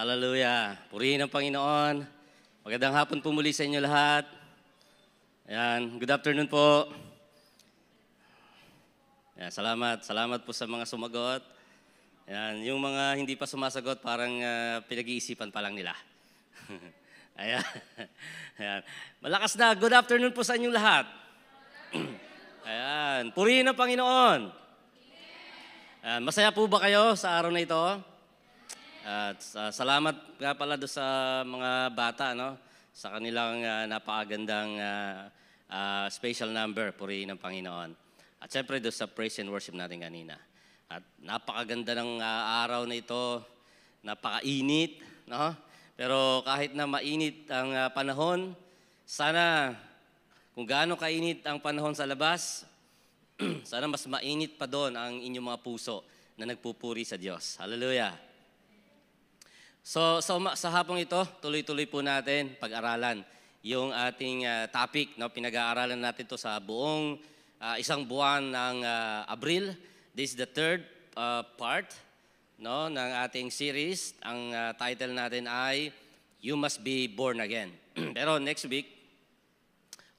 Hallelujah. Purihin ang Panginoon. Magandang hapon po muli sa inyo lahat. Ayan, good afternoon po. Ayan, salamat. Salamat po sa mga sumagot. Ayan, yung mga hindi pa sumasagot, parang uh, pinag-iisipan pa lang nila. Ayan. Ayan. Malakas na. Good afternoon po sa inyo lahat. Ayan. Purihin ang Panginoon. Ayan. Masaya po ba kayo sa araw na ito? At uh, salamat nga pala do sa mga bata no sa kanilang uh, napakagandang uh, uh, special number puri ng Panginoon. At syempre do sa praise and worship natin kanina. At napakaganda ng uh, araw na ito. Napakainit, no? Pero kahit na mainit ang uh, panahon, sana kung gaano kainit ang panahon sa labas, sana mas mainit pa doon ang inyong mga puso na nagpupuri sa Diyos. Hallelujah. So sa, um- sa hapong ito, tuloy-tuloy po natin pag-aralan yung ating uh, topic. No? Pinag-aaralan natin to sa buong uh, isang buwan ng uh, Abril. This is the third uh, part no, ng ating series. Ang uh, title natin ay You Must Be Born Again. Pero next week,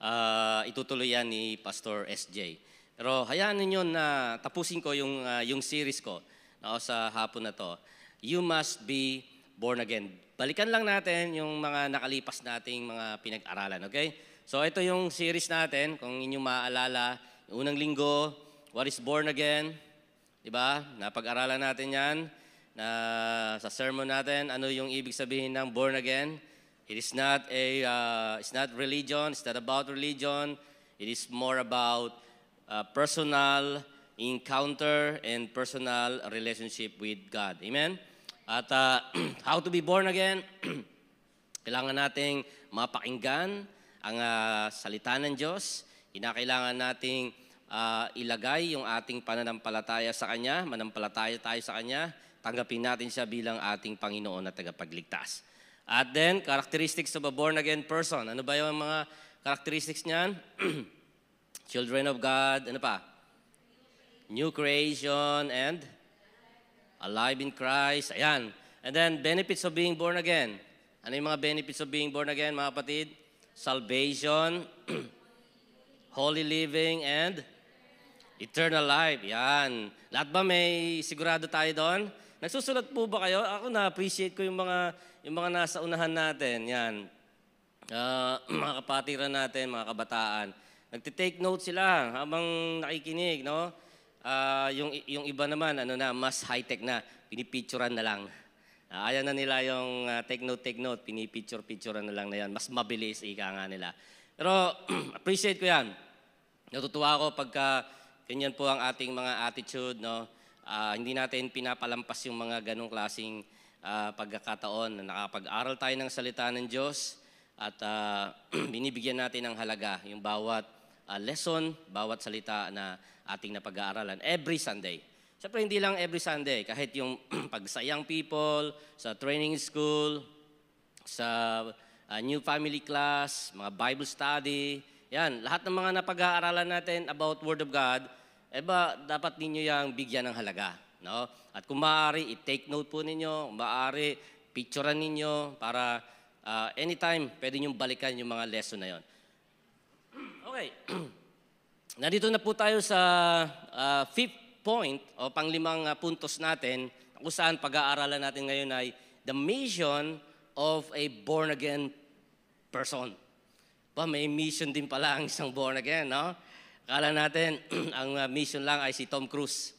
uh, itutuloy yan ni Pastor SJ. Pero hayaan ninyo na tapusin ko yung, uh, yung series ko no, sa hapon na to. You Must Be born again. Balikan lang natin yung mga nakalipas nating mga pinag-aralan, okay? So ito yung series natin, kung inyo maaalala, unang linggo, what is born again? 'Di ba? Napag-aralan natin 'yan na sa sermon natin, ano yung ibig sabihin ng born again? It is not a uh, it's not religion, it's not about religion. It is more about uh, personal encounter and personal relationship with God. Amen. At uh, how to be born again, kailangan nating mapakinggan ang uh, salita ng Diyos. Kinakailangan nating uh, ilagay yung ating pananampalataya sa Kanya, manampalataya tayo sa Kanya, tanggapin natin siya bilang ating Panginoon at tagapagligtas. At then, characteristics of a born-again person. Ano ba yung mga characteristics niyan? Children of God, ano pa? New creation and alive in Christ. Ayan. And then, benefits of being born again. Ano yung mga benefits of being born again, mga kapatid? Salvation, holy living, and eternal life. Yan. Lahat ba may sigurado tayo doon? Nagsusulat po ba kayo? Ako na-appreciate ko yung mga, yung mga nasa unahan natin. Yan. Uh, mga kapatiran natin, mga kabataan. Nagtitake note sila habang nakikinig, no? Uh, yung, yung iba naman, ano na, mas high-tech na. Pinipicturan na lang. Uh, ah, ayan na nila yung uh, ah, take note, take note. pinipicture picturean na lang na yan. Mas mabilis, ika nga nila. Pero appreciate ko yan. Natutuwa ako pagka ganyan po ang ating mga attitude, no? Uh, hindi natin pinapalampas yung mga ganong klasing uh, pagkakataon na nakapag-aral tayo ng salita ng Diyos at uh, binibigyan natin ng halaga yung bawat uh, lesson, bawat salita na ating napag-aaralan every Sunday. Siyempre, hindi lang every Sunday. Kahit yung pagsayang people, sa training school, sa uh, new family class, mga Bible study, yan, lahat ng mga napag-aaralan natin about Word of God, eba, eh dapat ninyo yang bigyan ng halaga. No? At kung maaari, i-take note po ninyo. Kung maaari, picturean ninyo para uh, anytime pwede niyong balikan yung mga lesson na yon. Okay. Narito na po tayo sa uh, fifth point o panglimang uh, puntos natin kung saan pag-aaralan natin ngayon ay the mission of a born-again person. Ba, may mission din pala ang isang born-again, no? Akala natin ang uh, mission lang ay si Tom Cruise.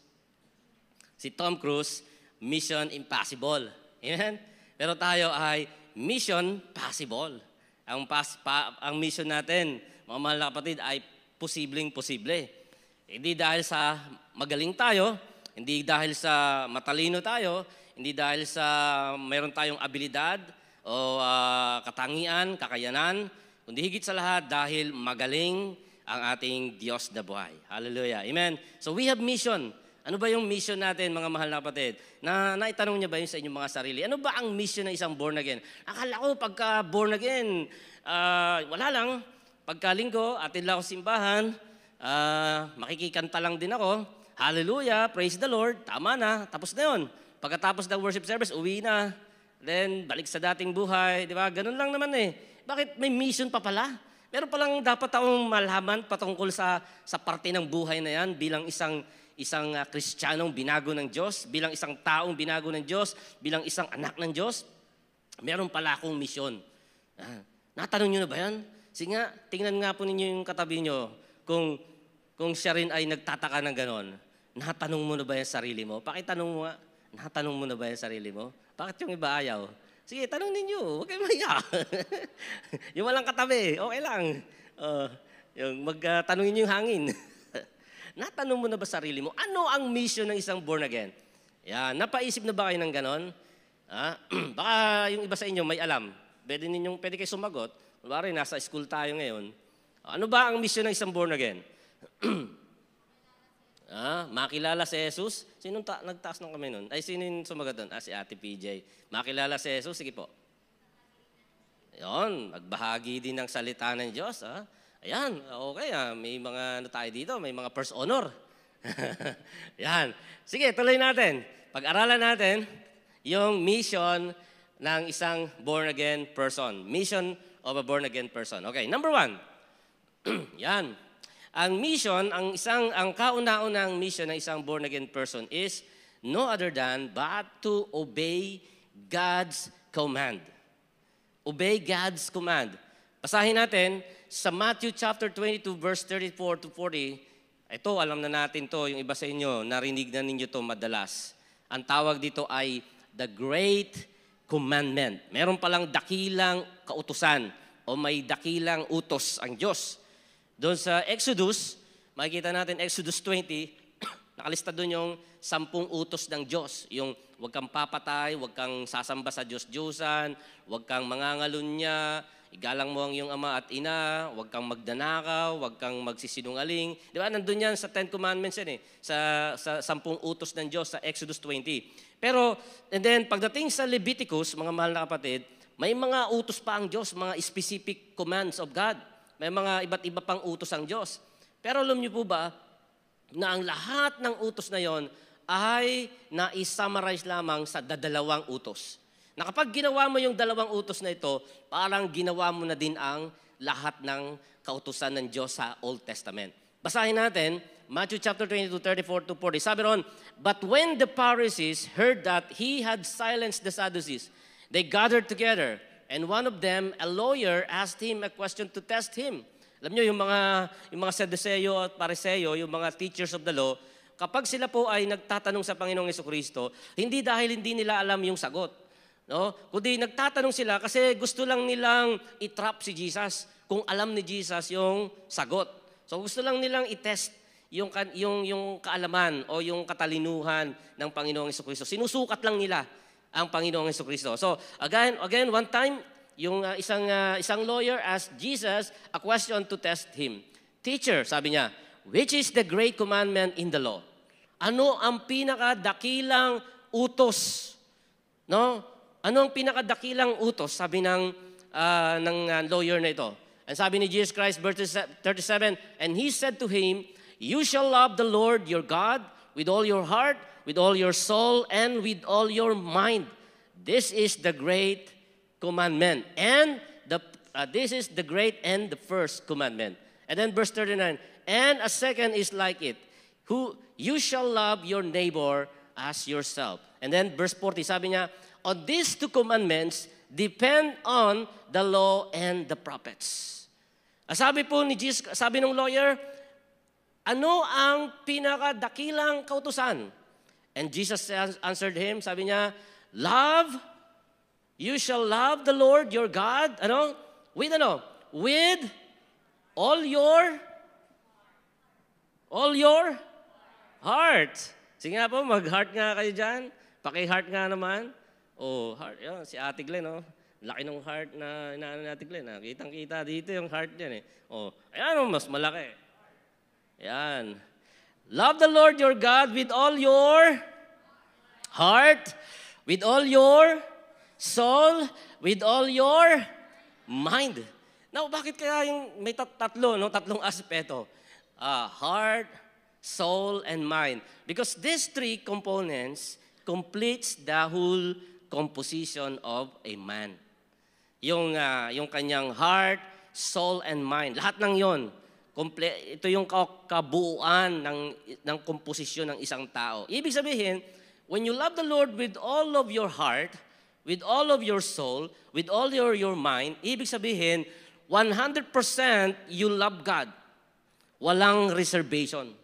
Si Tom Cruise, mission impossible. Amen? Pero tayo ay mission possible. Ang, pas, pa, ang mission natin mga mahal na kapatid, ay posibleng posible. Hindi eh, dahil sa magaling tayo, hindi dahil sa matalino tayo, hindi dahil sa mayroon tayong abilidad o uh, katangian, kakayanan, kundi higit sa lahat dahil magaling ang ating Diyos na buhay. Hallelujah. Amen. So we have mission. Ano ba yung mission natin, mga mahal na kapatid? Na naitanong niya ba yun sa inyong mga sarili? Ano ba ang mission ng isang born again? Akala ko pagka born again, uh, wala lang, Pagkalinggo, atin lang ako simbahan, uh, makikikanta lang din ako, Hallelujah, praise the Lord, tama na, tapos na yun. Pagkatapos ng worship service, uwi na. Then, balik sa dating buhay, di ba? Ganun lang naman eh. Bakit may mission pa pala? Meron palang dapat taong malaman patungkol sa, sa parte ng buhay na yan bilang isang isang uh, ah, kristyanong binago ng Diyos, bilang isang taong binago ng Diyos, bilang isang anak ng Diyos, meron pala akong misyon. Ah, natanong nyo na ba yan? Sige nga, tingnan nga po ninyo yung katabi nyo kung, kung siya rin ay nagtataka ng ganon. Natanong mo na ba yung sarili mo? Pakitanong mo nga, natanong mo na ba yung sarili mo? Bakit yung iba ayaw? Sige, tanong ninyo, huwag kayo maya. yung walang katabi, okay lang. Uh, yung magtanongin uh, yung hangin. natanong mo na ba sarili mo, ano ang mission ng isang born again? Yan, napaisip na ba kayo ng ganon? Ah, baka yung iba sa inyo may alam. Pwede ninyong, pwede kayo sumagot. Bari, nasa school tayo ngayon. Ano ba ang mission ng isang born again? ah, makilala si Jesus. Sino ta- nagtaas ng kami nun? Ay, sino yung sumagot doon? Ah, si Ate PJ. Makilala si Jesus. Sige po. Yon, magbahagi din ng salita ng Diyos. Ah. Ayan, okay. Ah. May mga ano tayo dito, may mga first honor. Yan. Sige, tuloy natin. Pag-aralan natin yung mission ng isang born-again person. Mission of a born-again person. Okay, number one. yan. Ang mission, ang isang ang kauna unahang mission ng isang born-again person is no other than but to obey God's command. Obey God's command. Basahin natin sa Matthew chapter 22 verse 34 to 40. Ito, alam na natin to, yung iba sa inyo, narinig na ninyo to madalas. Ang tawag dito ay the great commandment. Meron palang dakilang kautusan o may dakilang utos ang Diyos. Doon sa Exodus, makikita natin Exodus 20, nakalista doon yung sampung utos ng Diyos. Yung huwag kang papatay, huwag kang sasamba sa Diyos-Diyosan, huwag kang mangangalunya, igalang mo ang iyong ama at ina, huwag kang magdanakaw, huwag kang magsisinungaling. Di ba? Nandun yan sa Ten Commandments yan eh, sa, sa sampung utos ng Diyos sa Exodus 20. Pero, and then, pagdating sa Leviticus, mga mahal na kapatid, may mga utos pa ang Diyos, mga specific commands of God. May mga iba't iba pang utos ang Diyos. Pero alam niyo po ba na ang lahat ng utos na yon ay na-summarize lamang sa dadalawang utos. Na kapag ginawa mo yung dalawang utos na ito, parang ginawa mo na din ang lahat ng kautusan ng Diyos sa Old Testament. Basahin natin Matthew chapter 22, 34 to 40. Sabi ron, But when the Pharisees heard that he had silenced the Sadducees, they gathered together, and one of them, a lawyer, asked him a question to test him. Alam nyo, yung mga, yung mga Sadduceo at Pariseo, yung mga teachers of the law, kapag sila po ay nagtatanong sa Panginoong Yeso Kristo, hindi dahil hindi nila alam yung sagot. No? Kundi nagtatanong sila kasi gusto lang nilang itrap si Jesus kung alam ni Jesus yung sagot. So gusto lang nilang itest yung, yung, yung kaalaman o yung katalinuhan ng Panginoong Kristo. Sinusukat lang nila ang Panginoong Kristo. So, again, again, one time, yung uh, isang, uh, isang lawyer asked Jesus a question to test him. Teacher, sabi niya, which is the great commandment in the law? Ano ang pinakadakilang utos? No? Ano ang pinakadakilang utos? Sabi ng, uh, ng uh, lawyer na ito. And sabi ni Jesus Christ, verse 37, And he said to him, You shall love the Lord your God with all your heart, with all your soul, and with all your mind. This is the great commandment. And the, uh, this is the great and the first commandment. And then verse 39 and a second is like it who you shall love your neighbor as yourself. And then verse 40 sabi niya, on these two commandments depend on the law and the prophets. Sabi po ni Jesus, sabi ng lawyer, Ano ang pinakadakilang kautusan? And Jesus answered him, sabi niya, Love, you shall love the Lord your God, ano? With ano? With all your, all your heart. Sige nga po, mag-heart nga kayo dyan. Paki-heart nga naman. Oh, heart. Yun, si Ate Glenn, oh. Laki ng heart na inaano natin Glenn. Ah. Kitang-kita dito yung heart niya, eh. Oh, ayan, oh, mas malaki. Yan. Love the Lord your God with all your heart, with all your soul, with all your mind. Now, bakit kaya yung may tatlo, no? tatlong aspeto? Uh, heart, soul, and mind. Because these three components completes the whole composition of a man. Yung, uh, yung kanyang heart, soul, and mind. Lahat ng yon Komple- ito yung kabuuan ng, ng komposisyon ng isang tao. Ibig sabihin, when you love the Lord with all of your heart, with all of your soul, with all your, your mind, ibig sabihin, 100% you love God. Walang reservation.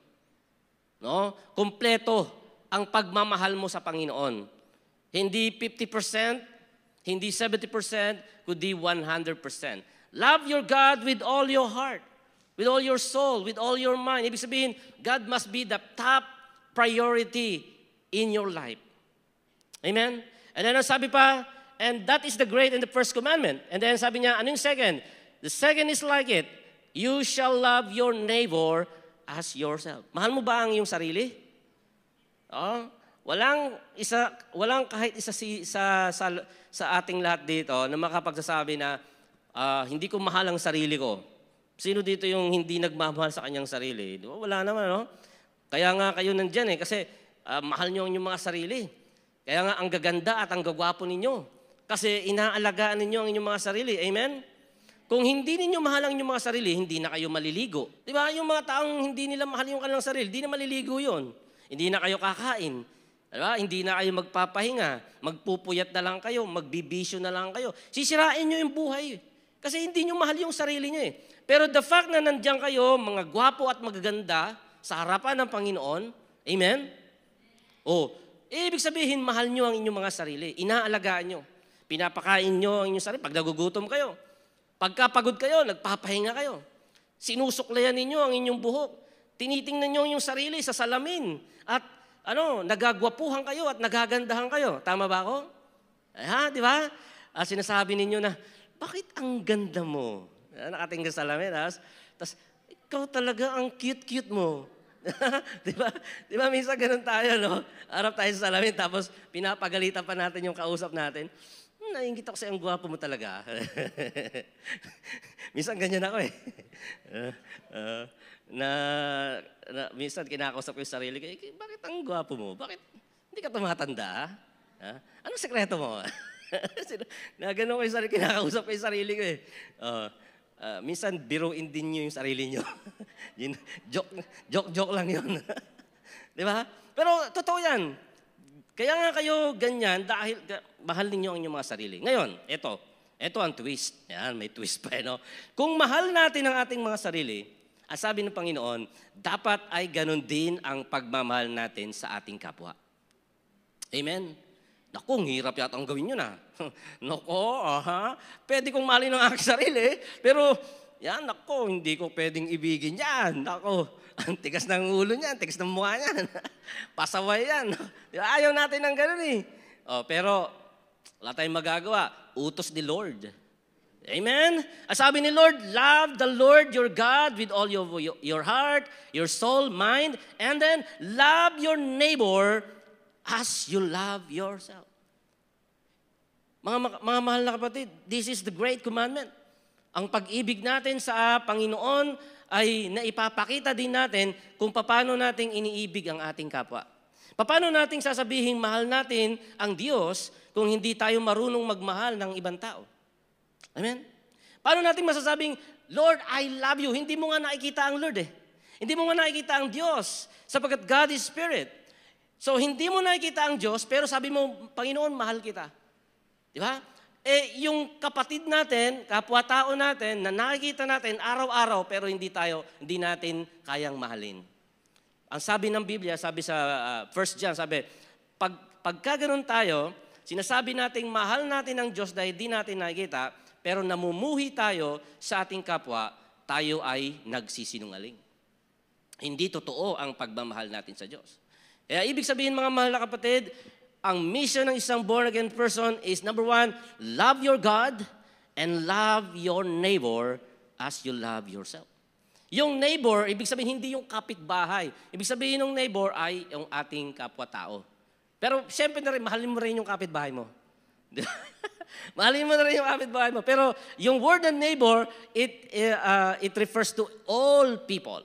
No? Kompleto ang pagmamahal mo sa Panginoon. Hindi 50%, hindi 70%, kundi 100%. Love your God with all your heart with all your soul, with all your mind. Ibig sabihin, God must be the top priority in your life. Amen? And then sabi pa, and that is the great and the first commandment. And then sabi niya, ano yung second? The second is like it. You shall love your neighbor as yourself. Mahal mo ba ang iyong sarili? Oh, walang isa walang kahit isa si, sa, sa sa ating lahat dito na makapagsasabi na uh, hindi ko mahal ang sarili ko. Sino dito yung hindi nagmamahal sa kanyang sarili? Wala naman, no? Kaya nga kayo nandyan eh, kasi uh, mahal nyo ang inyong mga sarili. Kaya nga ang gaganda at ang gagwapo ninyo. Kasi inaalagaan ninyo ang inyong mga sarili. Amen? Kung hindi ninyo mahal ang inyong mga sarili, hindi na kayo maliligo. Di ba? Yung mga taong hindi nila mahal yung kanilang sarili, hindi na maliligo yon. Hindi na kayo kakain. Di ba? Hindi na kayo magpapahinga. Magpupuyat na lang kayo. Magbibisyo na lang kayo. Sisirain nyo yung buhay. Kasi hindi nyo mahal yung sarili nyo eh. Pero the fact na nandiyan kayo, mga gwapo at magaganda, sa harapan ng Panginoon, amen? O, oh, eh, ibig sabihin, mahal nyo ang inyong mga sarili. Inaalagaan nyo. Pinapakain nyo ang inyong sarili. Pag nagugutom kayo, pagkapagod kayo, nagpapahinga kayo. Sinusuklayan ninyo ang inyong buhok. Tinitingnan nyo ang inyong sarili sa salamin. At ano, nagagwapuhan kayo at nagagandahan kayo. Tama ba ako? Eh, ha, di ba? Ah, sinasabi ninyo na, bakit ang ganda mo? Ah, nakatingin sa salamin. Tapos, tapos, ikaw talaga ang cute-cute mo. di ba? Di ba minsan ganun tayo, no? Harap tayo sa salamin, tapos pinapagalitan pa natin yung kausap natin. Hmm, naingit ako sa'yo, ang gwapo mo talaga. minsan ganyan ako eh. uh, uh, na, na, minsan kinakausap ko yung sarili ko, eh, bakit ang gwapo mo? Bakit hindi ka tumatanda? Ha? Huh? Anong sekreto mo? na ganun ko yung sarili, kinakausap ko yung sarili ko eh. Uh, uh, minsan biruin din niyo yung sarili niyo. joke, joke, joke lang yun. Di ba? Pero totoo yan. Kaya nga kayo ganyan dahil mahal ninyo ang inyong mga sarili. Ngayon, ito. Ito ang twist. Yan, may twist pa. Eh, no? Kung mahal natin ang ating mga sarili, ang sabi ng Panginoon, dapat ay ganun din ang pagmamahal natin sa ating kapwa. Amen? Ako, ang hirap yata ang gawin yun ah. Nako, aha. Pwede kong mali ng aking sarili, pero yan, nako, hindi ko pwedeng ibigin yan. Nako, ang tigas ng ulo niya, ang tigas ng mukha niya. Pasaway yan. Ayaw natin ng ganun eh. Oh, pero, wala tayong magagawa. Utos ni Lord. Amen? As sabi ni Lord, love the Lord your God with all your, your heart, your soul, mind, and then love your neighbor as you love yourself. Mga, mga mahal na kapatid, this is the great commandment. Ang pag-ibig natin sa Panginoon ay naipapakita din natin kung paano nating iniibig ang ating kapwa. Paano nating sasabihin mahal natin ang Diyos kung hindi tayo marunong magmahal ng ibang tao? Amen? Paano natin masasabing, Lord, I love you. Hindi mo nga nakikita ang Lord eh. Hindi mo nga nakikita ang Diyos sapagkat God is Spirit. So hindi mo nakikita ang Diyos pero sabi mo, Panginoon, mahal kita. Di ba? Eh, yung kapatid natin, kapwa-tao natin, na nakikita natin araw-araw, pero hindi tayo, hindi natin kayang mahalin. Ang sabi ng Biblia, sabi sa uh, ah, 1 John, sabi, pag, pagka ganun tayo, sinasabi nating mahal natin ang Diyos dahil di natin nakikita, pero namumuhi tayo sa ating kapwa, tayo ay nagsisinungaling. Hindi totoo ang pagmamahal natin sa Diyos. Kaya ibig sabihin mga mahal na kapatid, ang mission ng isang born-again person is number one, love your God and love your neighbor as you love yourself. Yung neighbor, ibig sabihin hindi yung kapitbahay. Ibig sabihin ng neighbor ay yung ating kapwa-tao. Pero siyempre na rin, mahalin mo rin yung kapitbahay mo. mahalin mo na rin yung kapitbahay mo. Pero yung word ng neighbor, it, uh, it refers to all people.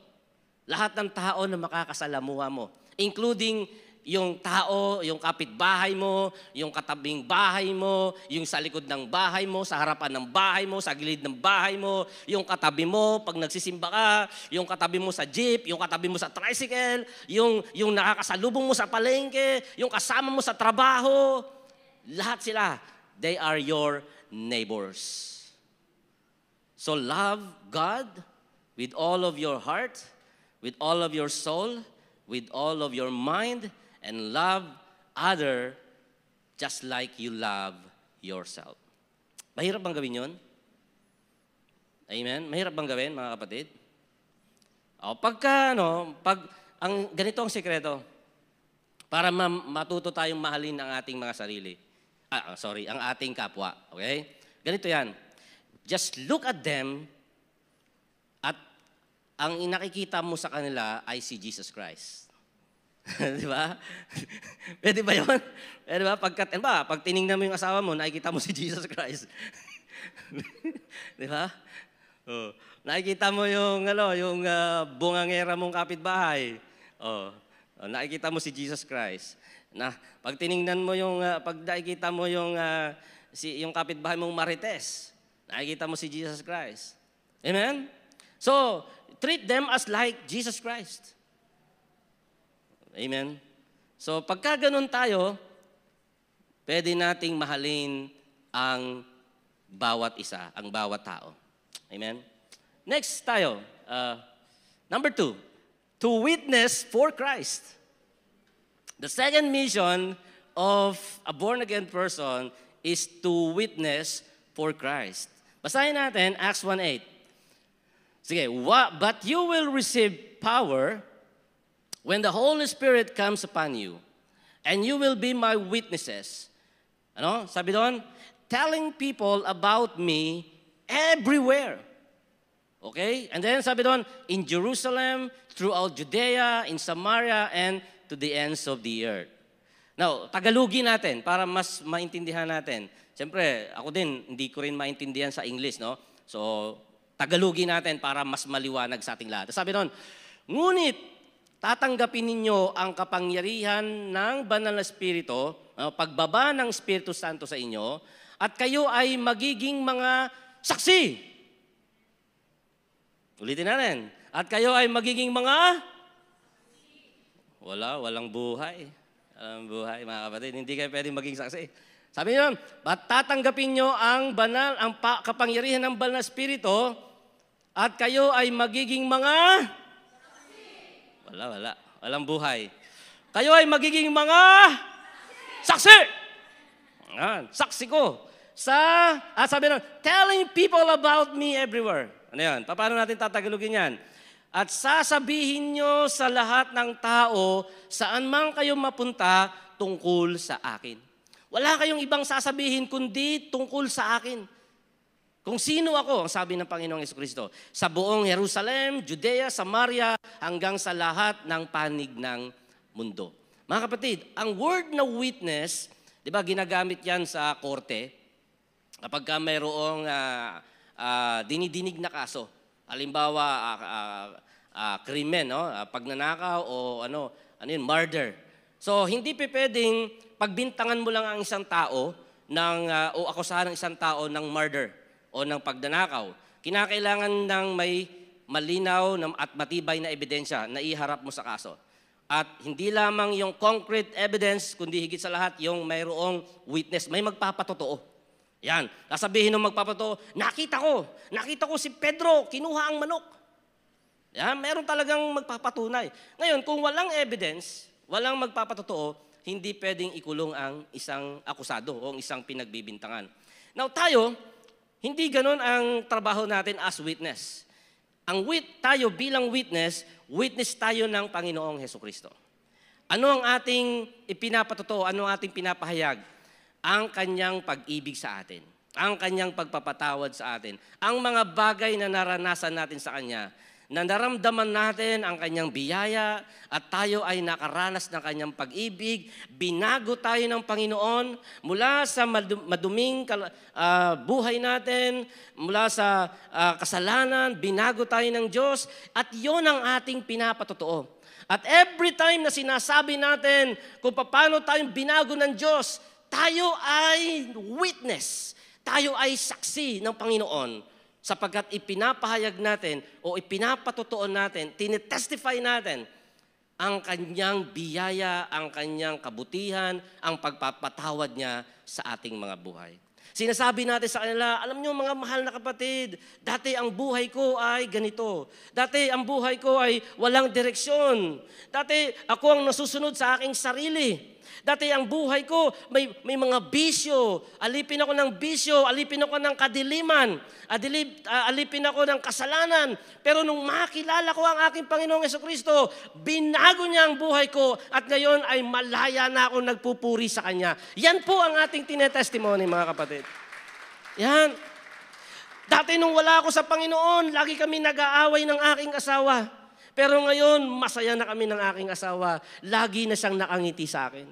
Lahat ng tao na makakasalamuha mo. Including yung tao, yung kapitbahay mo, yung katabing bahay mo, yung sa likod ng bahay mo, sa harapan ng bahay mo, sa gilid ng bahay mo, yung katabi mo pag nagsisimba ka, yung katabi mo sa jeep, yung katabi mo sa tricycle, yung, yung nakakasalubong mo sa palengke, yung kasama mo sa trabaho. Lahat sila, they are your neighbors. So love God with all of your heart, with all of your soul, with all of your mind, and love other just like you love yourself. Mahirap bang gawin yon? Amen? Mahirap bang gawin, mga kapatid? O, pagka, ano, pag, ang, ganito ang sikreto, para ma- matuto tayong mahalin ang ating mga sarili. Ah, ah, sorry, ang ating kapwa. Okay? Ganito yan. Just look at them at ang inakikita mo sa kanila ay si Jesus Christ. di ba? Pwede ba yun? Pwede ba? Pagkat, ba, pag tinignan mo yung asawa mo, nakikita mo si Jesus Christ. di ba? Oh. Nakikita mo yung, ano, yung uh, bungangera mong kapitbahay. Oh. oh. Nakikita mo si Jesus Christ. Na, pag tinignan mo yung, uh, pag nakikita mo yung, uh, si, yung kapitbahay mong marites, nakikita mo si Jesus Christ. Amen? So, treat them as like Jesus Christ. Amen? So pagka ganun tayo, pwede nating mahalin ang bawat isa, ang bawat tao. Amen? Next tayo, uh, number two, to witness for Christ. The second mission of a born-again person is to witness for Christ. Basahin natin Acts 1.8. Sige, what, but you will receive power When the Holy Spirit comes upon you, and you will be my witnesses. Ano? Sabi doon, telling people about me everywhere. Okay? And then sabi doon, in Jerusalem, throughout Judea, in Samaria, and to the ends of the earth. Now, Tagalogin natin para mas maintindihan natin. Siyempre, ako din, hindi ko rin maintindihan sa English, no? So, Tagalogin natin para mas maliwanag sa ating lahat. Sabi doon, ngunit tatanggapin ninyo ang kapangyarihan ng banal na espiritu, pagbaba ng Espiritu Santo sa inyo, at kayo ay magiging mga saksi. Ulitin natin. At kayo ay magiging mga wala, walang buhay. Walang buhay, mga kapatid. Hindi kayo pwedeng maging saksi. Sabi niyo, ba't tatanggapin niyo ang banal, ang kapangyarihan ng banal na espiritu at kayo ay magiging mga wala, wala. Walang buhay. Kayo ay magiging mga saksi. Yan, saksi ko. Sa, ah, sabi nun, telling people about me everywhere. Ano yan? Paano natin tatagalogin yan? At sasabihin nyo sa lahat ng tao, saan man kayo mapunta, tungkol sa akin. Wala kayong ibang sasabihin kundi tungkol sa akin. Kung sino ako, ang sabi ng Panginoong Kristo, sa buong Jerusalem, Judea, Samaria, hanggang sa lahat ng panig ng mundo. Mga kapatid, ang word na witness, di ba ginagamit yan sa korte, kapag mayroong uh, uh, dinidinig na kaso, halimbawa, uh, uh, uh, krimen, no? uh, pagnanakaw o ano, ano yun, murder. So, hindi pe pwedeng pagbintangan mo lang ang isang tao ng, uh, o akusahan ng isang tao ng murder o ng pagdanakaw. Kinakailangan ng may malinaw at matibay na ebidensya na iharap mo sa kaso. At hindi lamang yung concrete evidence, kundi higit sa lahat yung mayroong witness. May magpapatotoo. Yan. Sasabihin ng magpapatotoo, nakita ko, nakita ko si Pedro, kinuha ang manok. Yan, meron talagang magpapatunay. Ngayon, kung walang evidence, walang magpapatotoo, hindi pwedeng ikulong ang isang akusado o ang isang pinagbibintangan. Now tayo, hindi ganun ang trabaho natin as witness. Ang wit tayo bilang witness, witness tayo ng Panginoong Heso Kristo. Ano ang ating ipinapatotoo, ano ang ating pinapahayag? Ang kanyang pag-ibig sa atin, ang kanyang pagpapatawad sa atin, ang mga bagay na naranasan natin sa kanya na naramdaman natin ang kanyang biyaya at tayo ay nakaranas ng kanyang pag-ibig, binago tayo ng Panginoon mula sa maduming ah, buhay natin, mula sa ah, kasalanan, binago tayo ng Diyos at yon ang ating pinapatotoo. At every time na sinasabi natin kung paano tayong binago ng Diyos, tayo ay witness. Tayo ay saksi ng Panginoon sapagkat ipinapahayag natin o ipinapatotoo natin, tinetestify natin ang kanyang biyaya, ang kanyang kabutihan, ang pagpapatawad niya sa ating mga buhay. Sinasabi natin sa kanila, alam niyo mga mahal na kapatid, dati ang buhay ko ay ganito. Dati ang buhay ko ay walang direksyon. Dati ako ang nasusunod sa aking sarili. Dati ang buhay ko, may, may mga bisyo. Alipin ako ng bisyo, alipin ako ng kadiliman, adilip, uh, alipin ako ng kasalanan. Pero nung makilala ko ang aking Panginoong Kristo, binago niya ang buhay ko at ngayon ay malaya na ako nagpupuri sa Kanya. Yan po ang ating tinetestimony mga kapatid. Yan. Dati nung wala ako sa Panginoon, lagi kami nag-aaway ng aking asawa. Pero ngayon, masaya na kami ng aking asawa. Lagi na siyang nakangiti sa akin.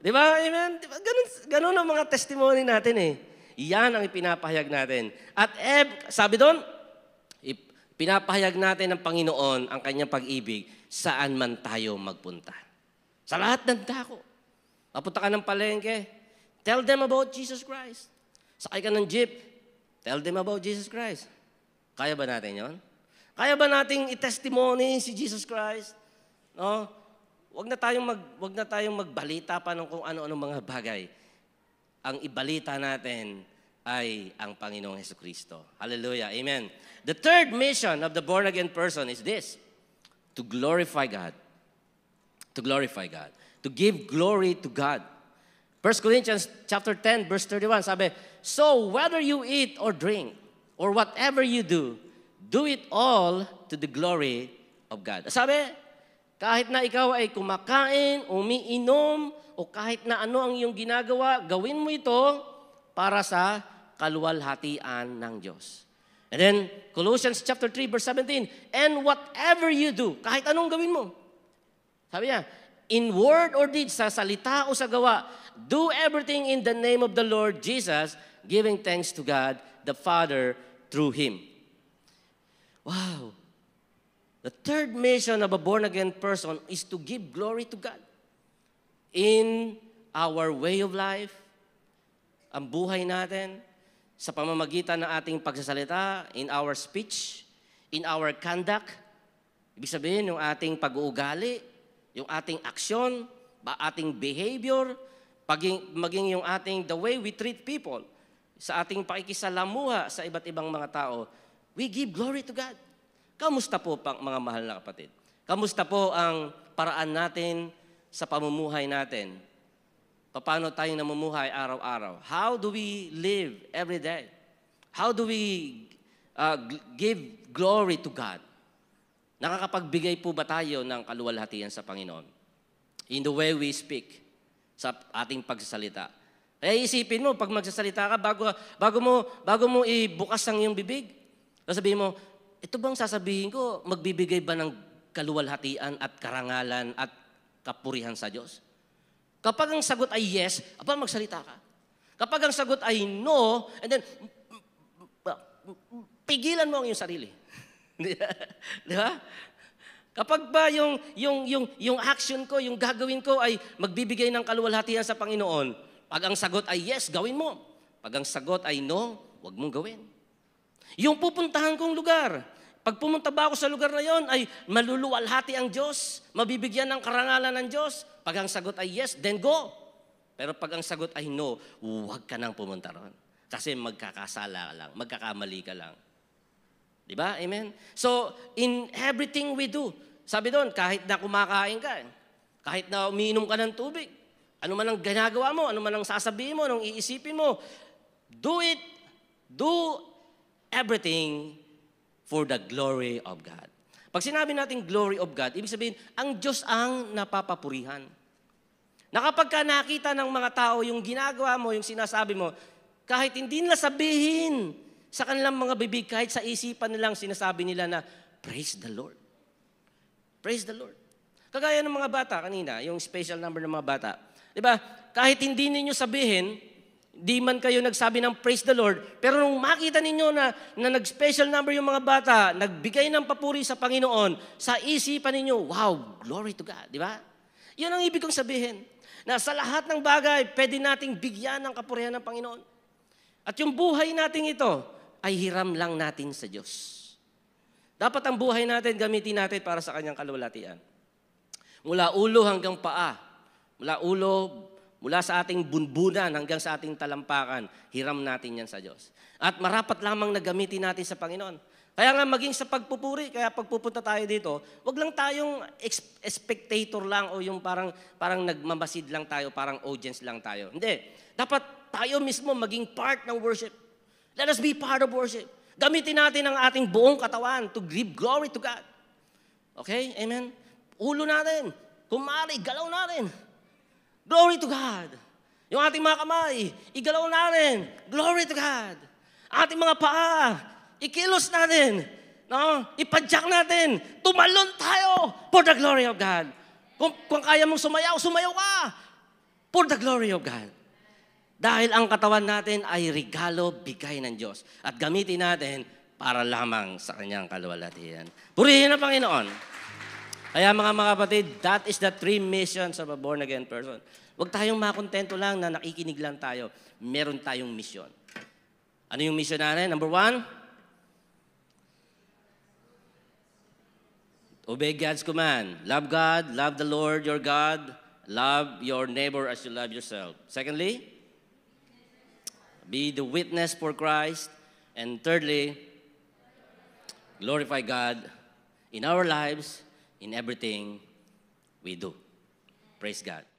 Di ba? Amen? Di ba? Ganun, ganun ang mga testimony natin eh. Yan ang ipinapahayag natin. At eh, sabi doon, ipinapahayag natin ng Panginoon ang kanyang pag-ibig saan man tayo magpunta. Sa lahat ng dako. Papunta ka ng palengke, tell them about Jesus Christ. Sakay ka ng jeep, tell them about Jesus Christ. Kaya ba natin yon? Kaya ba nating i-testimony si Jesus Christ? No? Wag na tayong mag wag na tayong magbalita pa ng kung ano-ano mga bagay. Ang ibalita natin ay ang Panginoong Heso Kristo. Hallelujah. Amen. The third mission of the born again person is this: to glorify God. To glorify God. To give glory to God. 1 Corinthians chapter 10 verse 31 sabi, "So whether you eat or drink or whatever you do, Do it all to the glory of God. Sabi, kahit na ikaw ay kumakain, umiinom, o kahit na ano ang iyong ginagawa, gawin mo ito para sa kaluwalhatian ng Diyos. And then, Colossians chapter 3, verse 17, And whatever you do, kahit anong gawin mo, sabi niya, in word or deed, sa salita o sa gawa, do everything in the name of the Lord Jesus, giving thanks to God the Father through Him. Wow. The third mission of a born-again person is to give glory to God. In our way of life, ang buhay natin, sa pamamagitan ng ating pagsasalita, in our speech, in our conduct, ibig sabihin yung ating pag-uugali, yung ating aksyon, ba ating behavior, paging, maging yung ating the way we treat people, sa ating pakikisalamuha sa iba't ibang mga tao, We give glory to God. Kamusta po, pang mga mahal na kapatid? Kamusta po ang paraan natin sa pamumuhay natin? Paano tayo namumuhay araw-araw? How do we live every day? How do we uh, give glory to God? Nakakapagbigay po ba tayo ng kaluwalhatian sa Panginoon? In the way we speak, sa ating pagsasalita. Kaya isipin mo, pag magsasalita ka, bago, bago, mo, bago mo ibukas ang iyong bibig, Sabihin mo, ito bang sasabihin ko, magbibigay ba ng kaluwalhatian at karangalan at kapurihan sa Diyos? Kapag ang sagot ay yes, aba magsalita ka. Kapag ang sagot ay no, and then, pigilan mo ang iyong sarili. Di ba? Kapag ba yung, yung, yung, yung action ko, yung gagawin ko ay magbibigay ng kaluwalhatian sa Panginoon, pag ang sagot ay yes, gawin mo. Pag ang sagot ay no, huwag mong gawin. Yung pupuntahan kong lugar. Pag pumunta ba ako sa lugar na yon, ay maluluwalhati ang Diyos, mabibigyan ng karangalan ng Diyos. Pag ang sagot ay yes, then go. Pero pag ang sagot ay no, huwag ka nang pumunta ron. Kasi magkakasala ka lang, magkakamali ka lang. Di ba? Amen? So, in everything we do, sabi doon, kahit na kumakain ka, kahit na umiinom ka ng tubig, ano man ang ginagawa mo, ano man ang sasabihin mo, anong iisipin mo, do it, do everything for the glory of God. Pag sinabi natin glory of God, ibig sabihin, ang Diyos ang napapapurihan. Na kapag ka nakita ng mga tao yung ginagawa mo, yung sinasabi mo, kahit hindi nila sabihin sa kanilang mga bibig, kahit sa isipan nilang sinasabi nila na, praise the Lord. Praise the Lord. Kagaya ng mga bata kanina, yung special number ng mga bata. Di ba? Kahit hindi ninyo sabihin, Di man kayo nagsabi ng praise the Lord, pero nung makita ninyo na, na nag-special number yung mga bata, nagbigay ng papuri sa Panginoon, sa isipan ninyo, wow, glory to God, di ba? Yan ang ibig kong sabihin, na sa lahat ng bagay, pwede nating bigyan ng kapurihan ng Panginoon. At yung buhay natin ito, ay hiram lang natin sa Diyos. Dapat ang buhay natin, gamitin natin para sa kanyang kalulatian. Mula ulo hanggang paa, mula ulo Mula sa ating bunbunan hanggang sa ating talampakan, hiram natin yan sa Diyos. At marapat lamang na gamitin natin sa Panginoon. Kaya nga maging sa pagpupuri, kaya pagpupunta tayo dito, wag lang tayong spectator lang o yung parang, parang nagmamasid lang tayo, parang audience lang tayo. Hindi. Dapat tayo mismo maging part ng worship. Let us be part of worship. Gamitin natin ang ating buong katawan to give glory to God. Okay? Amen? Ulo natin. Kumari, galaw natin. Glory to God. Yung ating mga kamay, igalaw natin. Glory to God. Ating mga paa, ikilos natin. No? Ipadyak natin. Tumalon tayo for the glory of God. Kung, kung kaya mong sumayaw, sumayaw ka for the glory of God. Dahil ang katawan natin ay regalo bigay ng Diyos. At gamitin natin para lamang sa kanyang kaluwalhatian. Purihin ang Panginoon. Kaya mga mga kapatid, that is the three missions of a born-again person. Huwag tayong makontento lang na nakikinig lang tayo. Meron tayong mission. Ano yung mission natin? Number one, obey God's command. Love God, love the Lord your God, love your neighbor as you love yourself. Secondly, be the witness for Christ. And thirdly, glorify God in our lives in everything we do. Praise God.